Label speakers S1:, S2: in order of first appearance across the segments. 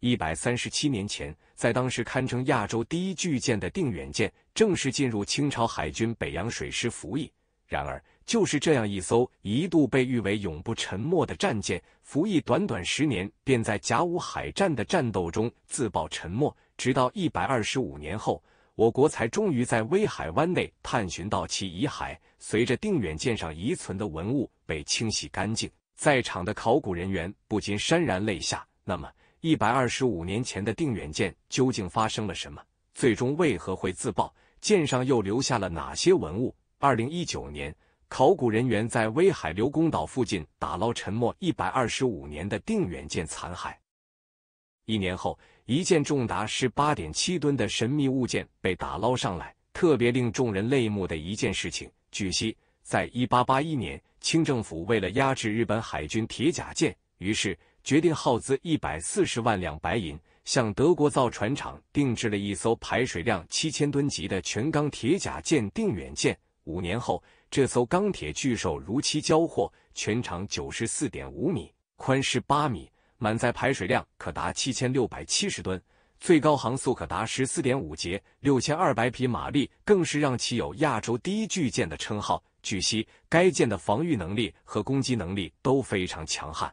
S1: 一百三十七年前，在当时堪称亚洲第一巨舰的定远舰正式进入清朝海军北洋水师服役。然而，就是这样一艘一度被誉为永不沉没的战舰，服役短短十年便在甲午海战的战斗中自爆沉没。直到一百二十五年后，我国才终于在威海湾内探寻到其遗骸。随着定远舰上遗存的文物被清洗干净，在场的考古人员不禁潸然泪下。那么，一百二十五年前的定远舰究竟发生了什么？最终为何会自爆？舰上又留下了哪些文物？二零一九年，考古人员在威海刘公岛附近打捞沉没一百二十五年的定远舰残骸。一年后，一件重达十八点七吨的神秘物件被打捞上来。特别令众人泪目的一件事情，据悉，在一八八一年，清政府为了压制日本海军铁甲舰，于是。决定耗资一百四十万两白银，向德国造船厂定制了一艘排水量七千吨级的全钢铁甲舰“定远舰”。五年后，这艘钢铁巨兽如期交货，全长九十四点五米，宽十八米，满载排水量可达七千六百七十吨，最高航速可达十四点五节，六千二百匹马力，更是让其有“亚洲第一巨舰”的称号。据悉，该舰的防御能力和攻击能力都非常强悍。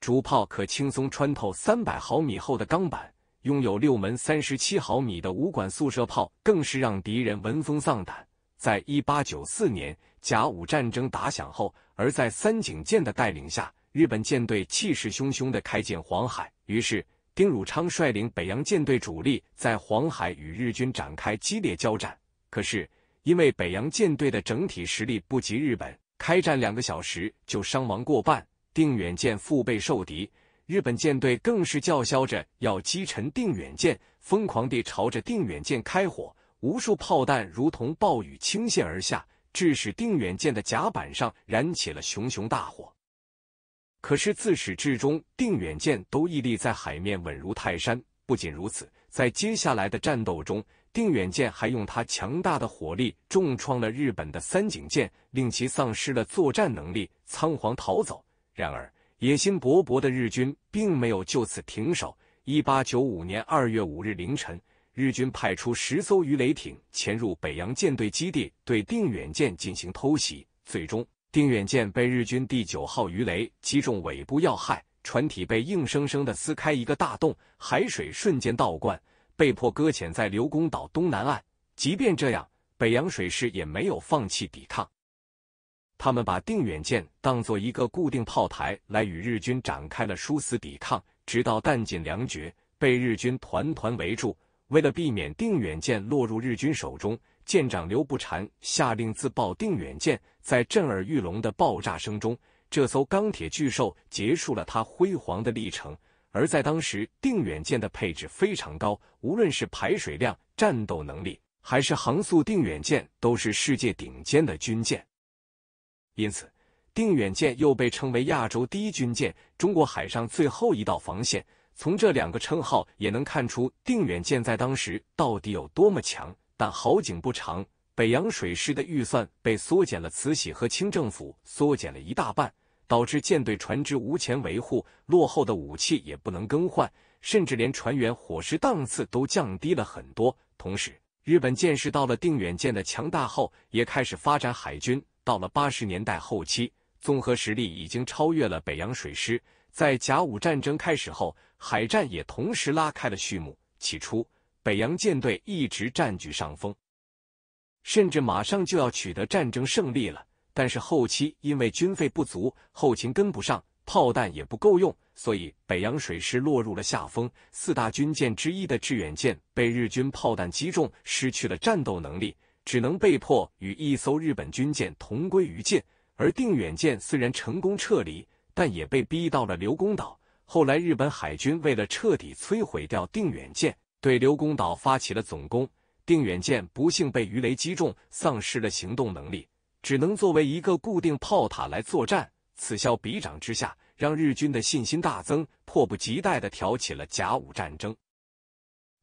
S1: 主炮可轻松穿透三百毫米厚的钢板，拥有六门三十七毫米的武管速射炮，更是让敌人闻风丧胆。在一八九四年甲午战争打响后，而在三井舰的带领下，日本舰队气势汹汹地开进黄海。于是，丁汝昌率领北洋舰队主力在黄海与日军展开激烈交战。可是，因为北洋舰队的整体实力不及日本，开战两个小时就伤亡过半。定远舰腹背受敌，日本舰队更是叫嚣着要击沉定远舰，疯狂地朝着定远舰开火，无数炮弹如同暴雨倾泻而下，致使定远舰的甲板上燃起了熊熊大火。可是自始至终，定远舰都屹立在海面，稳如泰山。不仅如此，在接下来的战斗中，定远舰还用它强大的火力重创了日本的三井舰，令其丧失了作战能力，仓皇逃走。然而，野心勃勃的日军并没有就此停手。1895年2月5日凌晨，日军派出十艘鱼雷艇潜入北洋舰队基地，对定远舰进行偷袭。最终，定远舰被日军第九号鱼雷击中尾部要害，船体被硬生生的撕开一个大洞，海水瞬间倒灌，被迫搁浅在刘公岛东南岸。即便这样，北洋水师也没有放弃抵抗。他们把定远舰当作一个固定炮台来与日军展开了殊死抵抗，直到弹尽粮绝，被日军团团围住。为了避免定远舰落入日军手中，舰长刘步蟾下令自爆定远舰。在震耳欲聋的爆炸声中，这艘钢铁巨兽结束了它辉煌的历程。而在当时，定远舰的配置非常高，无论是排水量、战斗能力，还是航速，定远舰都是世界顶尖的军舰。因此，定远舰又被称为亚洲第一军舰、中国海上最后一道防线。从这两个称号也能看出，定远舰在当时到底有多么强。但好景不长，北洋水师的预算被缩减了，慈禧和清政府缩减了一大半，导致舰队船只无钱维护，落后的武器也不能更换，甚至连船员伙食档次都降低了很多。同时，日本见识到了定远舰的强大后，也开始发展海军。到了八十年代后期，综合实力已经超越了北洋水师。在甲午战争开始后，海战也同时拉开了序幕。起初，北洋舰队一直占据上风，甚至马上就要取得战争胜利了。但是后期因为军费不足，后勤跟不上，炮弹也不够用，所以北洋水师落入了下风。四大军舰之一的致远舰被日军炮弹击中，失去了战斗能力。只能被迫与一艘日本军舰同归于尽。而定远舰虽然成功撤离，但也被逼到了刘公岛。后来，日本海军为了彻底摧毁掉定远舰，对刘公岛发起了总攻。定远舰不幸被鱼雷击中，丧失了行动能力，只能作为一个固定炮塔来作战。此消彼长之下，让日军的信心大增，迫不及待地挑起了甲午战争。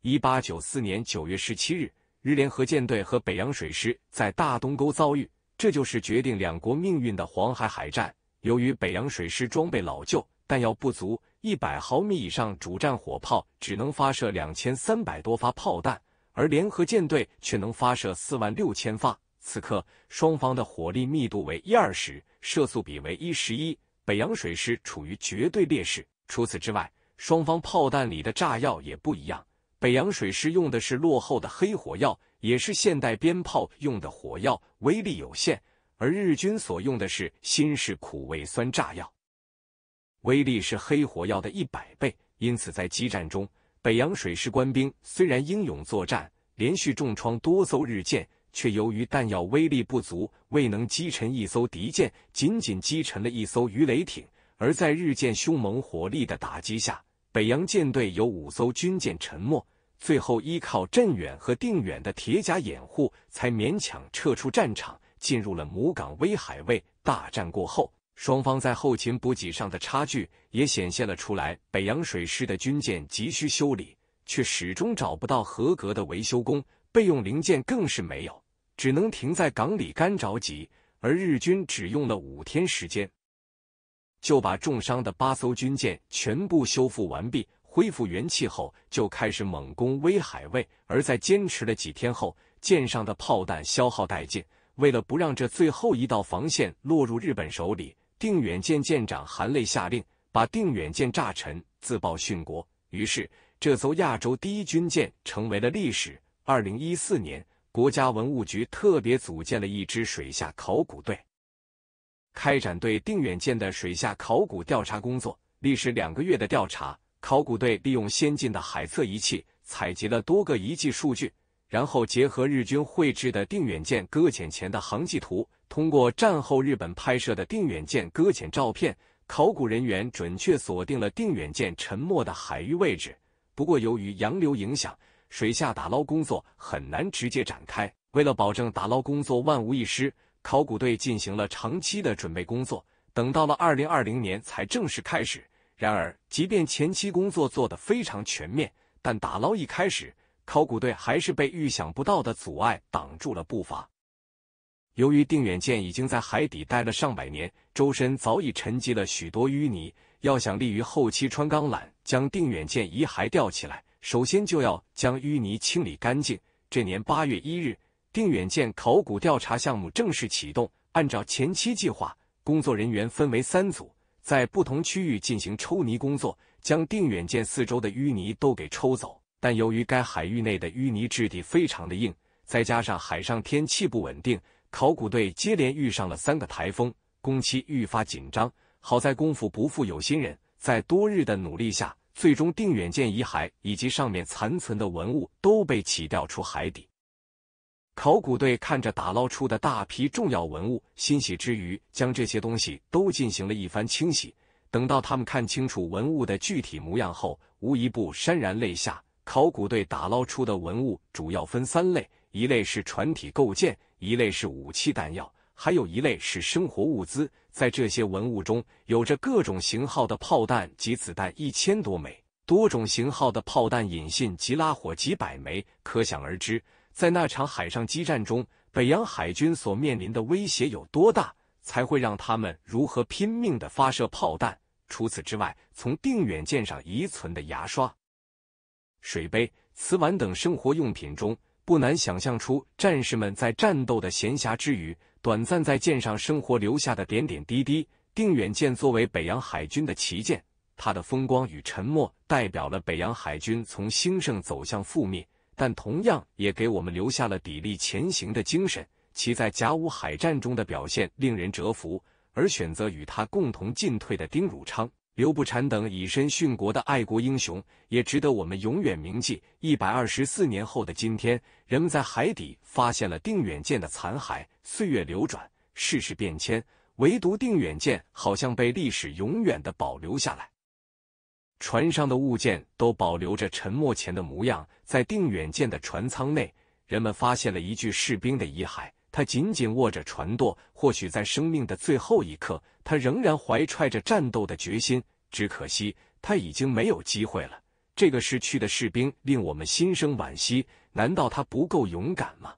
S1: 一八九四年九月十七日。日联合舰队和北洋水师在大东沟遭遇，这就是决定两国命运的黄海海战。由于北洋水师装备老旧，弹药不足，一百毫米以上主战火炮只能发射两千三百多发炮弹，而联合舰队却能发射四万六千发。此刻，双方的火力密度为一二十，射速比为一十一，北洋水师处于绝对劣势。除此之外，双方炮弹里的炸药也不一样。北洋水师用的是落后的黑火药，也是现代鞭炮用的火药，威力有限；而日军所用的是新式苦味酸炸药，威力是黑火药的一百倍。因此，在激战中，北洋水师官兵虽然英勇作战，连续重创多艘日舰，却由于弹药威力不足，未能击沉一艘敌舰，仅仅击沉了一艘鱼雷艇。而在日舰凶猛火力的打击下，北洋舰队有五艘军舰沉没。最后依靠镇远和定远的铁甲掩护，才勉强撤出战场，进入了母港威海卫。大战过后，双方在后勤补给上的差距也显现了出来。北洋水师的军舰急需修理，却始终找不到合格的维修工，备用零件更是没有，只能停在港里干着急。而日军只用了五天时间，就把重伤的八艘军舰全部修复完毕。恢复元气后，就开始猛攻威海卫。而在坚持了几天后，舰上的炮弹消耗殆尽。为了不让这最后一道防线落入日本手里，定远舰舰长含泪下令，把定远舰炸沉，自曝殉国。于是，这艘亚洲第一军舰成为了历史。二零一四年，国家文物局特别组建了一支水下考古队，开展对定远舰的水下考古调查工作。历时两个月的调查。考古队利用先进的海测仪器采集了多个遗迹数据，然后结合日军绘制的定远舰搁浅前的航迹图，通过战后日本拍摄的定远舰搁浅照片，考古人员准确锁定了定远舰沉没的海域位置。不过，由于洋流影响，水下打捞工作很难直接展开。为了保证打捞工作万无一失，考古队进行了长期的准备工作，等到了二零二零年才正式开始。然而，即便前期工作做得非常全面，但打捞一开始，考古队还是被预想不到的阻碍挡住了步伐。由于定远舰已经在海底待了上百年，周身早已沉积了许多淤泥，要想利于后期穿钢缆将定远舰遗骸吊起来，首先就要将淤泥清理干净。这年八月一日，定远舰考古调查项目正式启动。按照前期计划，工作人员分为三组。在不同区域进行抽泥工作，将定远舰四周的淤泥都给抽走。但由于该海域内的淤泥质地非常的硬，再加上海上天气不稳定，考古队接连遇上了三个台风，工期愈发紧张。好在功夫不负有心人，在多日的努力下，最终定远舰遗骸以及上面残存的文物都被起吊出海底。考古队看着打捞出的大批重要文物，欣喜之余，将这些东西都进行了一番清洗。等到他们看清楚文物的具体模样后，无一不潸然泪下。考古队打捞出的文物主要分三类：一类是船体构件，一类是武器弹药，还有一类是生活物资。在这些文物中，有着各种型号的炮弹及子弹一千多枚，多种型号的炮弹引信及拉火几百枚，可想而知。在那场海上激战中，北洋海军所面临的威胁有多大，才会让他们如何拼命的发射炮弹？除此之外，从定远舰上遗存的牙刷、水杯、瓷碗等生活用品中，不难想象出战士们在战斗的闲暇之余，短暂在舰上生活留下的点点滴滴。定远舰作为北洋海军的旗舰，它的风光与沉默，代表了北洋海军从兴盛走向覆灭。但同样也给我们留下了砥砺前行的精神，其在甲午海战中的表现令人折服，而选择与他共同进退的丁汝昌、刘步蟾等以身殉国的爱国英雄，也值得我们永远铭记。一百二十四年后的今天，人们在海底发现了定远舰的残骸。岁月流转，世事变迁，唯独定远舰好像被历史永远的保留下来。船上的物件都保留着沉没前的模样。在定远舰的船舱内，人们发现了一具士兵的遗骸，他紧紧握着船舵，或许在生命的最后一刻，他仍然怀揣着战斗的决心。只可惜他已经没有机会了。这个逝去的士兵令我们心生惋惜。难道他不够勇敢吗？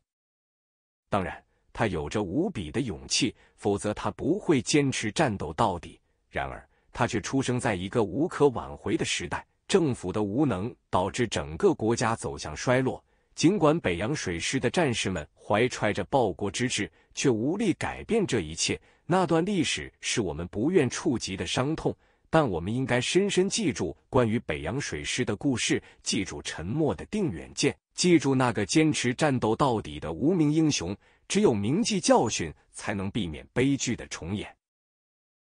S1: 当然，他有着无比的勇气，否则他不会坚持战斗到底。然而。他却出生在一个无可挽回的时代，政府的无能导致整个国家走向衰落。尽管北洋水师的战士们怀揣着报国之志，却无力改变这一切。那段历史是我们不愿触及的伤痛，但我们应该深深记住关于北洋水师的故事，记住沉默的定远舰，记住那个坚持战斗到底的无名英雄。只有铭记教训，才能避免悲剧的重演。